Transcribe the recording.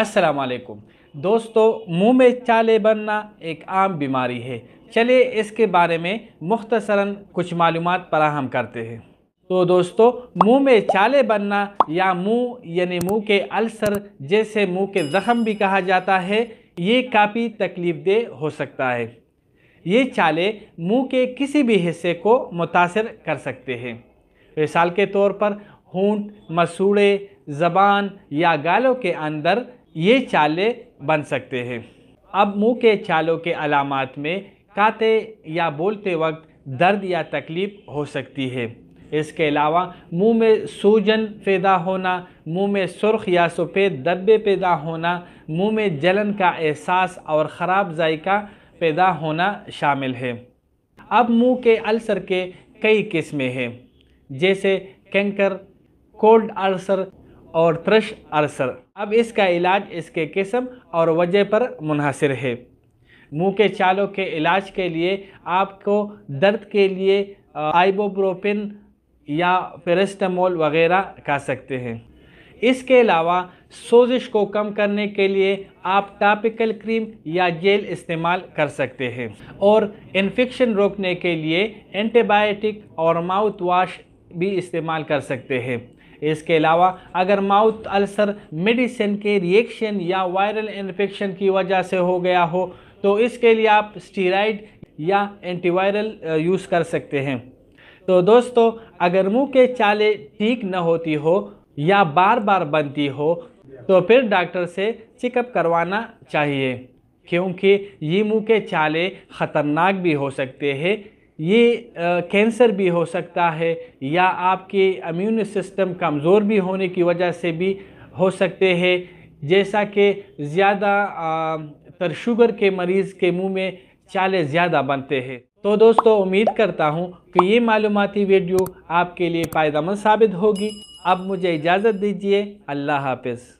अस्सलाम वालेकुम दोस्तों मुंह में चाले बनना एक आम बीमारी है चलिए इसके बारे में मुख्तसरा कुछ मालूम फराहम करते हैं तो दोस्तों मुंह में चाले बनना या मुंह यानी मुंह के अल्सर जैसे मुंह के ज़ख़म भी कहा जाता है ये काफ़ी तकलीफ देह हो सकता है ये चाले मुंह के किसी भी हिस्से को मुतासर कर सकते हैं मिसाल के तौर पर होंठ मसूड़े ज़बान या गालों के अंदर ये चाले बन सकते हैं अब मुंह के चालों के अलामत में काते या बोलते वक्त दर्द या तकलीफ़ हो सकती है इसके अलावा मुंह में सूजन पैदा होना मुंह में सुर्ख या सफ़ेद दब्बे पैदा होना मुंह में जलन का एहसास और ख़राब जायका पैदा होना शामिल है अब मुंह के अल्सर के कई किस्में हैं जैसे कैंकर कोल्ड अल्सर और त्रश अल्सर अब इसका इलाज इसके किस्म और वजह पर मुनहसर है मुंह के चालों के इलाज के लिए आपको दर्द के लिए आइबोप्रोपिन या पेरेस्टामोल वगैरह खा सकते हैं इसके अलावा सोजिश को कम करने के लिए आप टापिकल क्रीम या जेल इस्तेमाल कर सकते हैं और इन्फेक्शन रोकने के लिए एंटीबायोटिक और माउथ वाश भी इस्तेमाल कर सकते हैं इसके अलावा अगर माउथ अल्सर मेडिसिन के रिएक्शन या वायरल इन्फेक्शन की वजह से हो गया हो तो इसके लिए आप स्टीराइड या एंटीवायरल यूज़ कर सकते हैं तो दोस्तों अगर मुंह के चाले ठीक न होती हो या बार बार बनती हो तो फिर डॉक्टर से चेकअप करवाना चाहिए क्योंकि ये मुंह के चाले ख़तरनाक भी हो सकते हैं ये कैंसर भी हो सकता है या आपके अम्यून सिस्टम कमज़ोर भी होने की वजह से भी हो सकते हैं जैसा कि ज़्यादा तर शुगर के मरीज़ के मुंह में चाले ज़्यादा बनते हैं तो दोस्तों उम्मीद करता हूँ कि ये मालूमती वीडियो आपके लिए फ़ायदा साबित होगी अब मुझे इजाज़त दीजिए अल्लाह हाफिज़